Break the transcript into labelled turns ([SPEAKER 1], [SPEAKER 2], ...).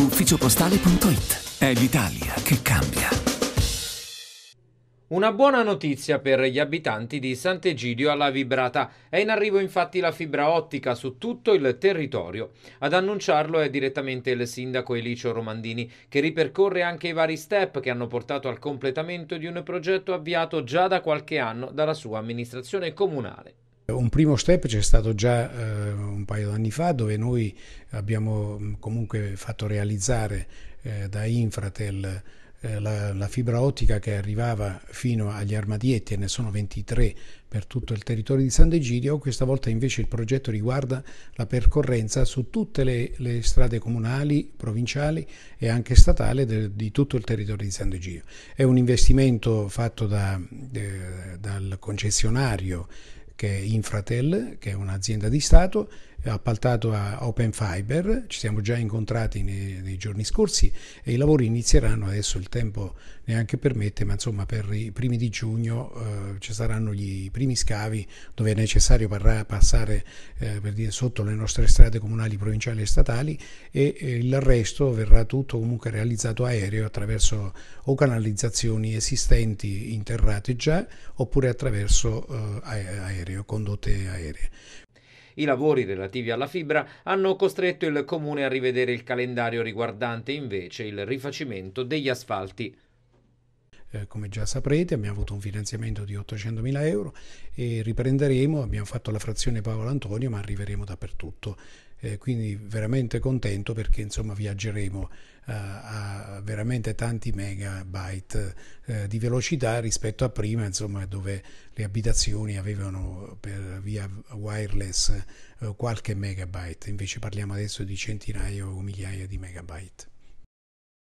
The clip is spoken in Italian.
[SPEAKER 1] ufficiopostale.it. È l'Italia che cambia. Una buona notizia per gli abitanti di Sant'Egidio alla Vibrata. È in arrivo infatti la fibra ottica su tutto il territorio. Ad annunciarlo è direttamente il sindaco Elicio Romandini, che ripercorre anche i vari step che hanno portato al completamento di un progetto avviato già da qualche anno dalla sua amministrazione comunale.
[SPEAKER 2] Un primo step c'è stato già eh, un paio d'anni fa dove noi abbiamo mm, comunque fatto realizzare eh, da Infratel eh, la, la, fibra ottica che arrivava fino agli armadietti e ne sono 23 per tutto il territorio di San Degidio, questa volta invece il progetto riguarda la percorrenza su tutte le, le strade comunali, provinciali e anche statali de, di tutto il territorio di San Degidio. È un investimento fatto da, de, eh, dal concessionario che è Infratel, che è un'azienda di Stato, appaltato a Open Fiber, ci siamo già incontrati nei, nei giorni scorsi e i lavori inizieranno adesso, il tempo neanche permette, ma insomma per i primi di giugno eh, ci saranno gli, i primi scavi dove è necessario parra, passare eh, per dire, sotto le nostre strade comunali, provinciali e statali e eh, il resto verrà tutto comunque realizzato aereo attraverso o canalizzazioni esistenti interrate già oppure attraverso eh, aereo, condotte aeree.
[SPEAKER 1] I lavori relativi alla fibra hanno costretto il comune a rivedere il calendario riguardante invece il rifacimento degli asfalti.
[SPEAKER 2] Eh, come già saprete abbiamo avuto un finanziamento di 800.000 euro e riprenderemo, abbiamo fatto la frazione Paolo Antonio ma arriveremo dappertutto. Eh, quindi veramente contento perché insomma viaggeremo eh, a, veramente tanti megabyte eh, di velocità rispetto a prima, insomma, dove le abitazioni avevano per via wireless eh, qualche megabyte, invece parliamo adesso di centinaia o migliaia di megabyte.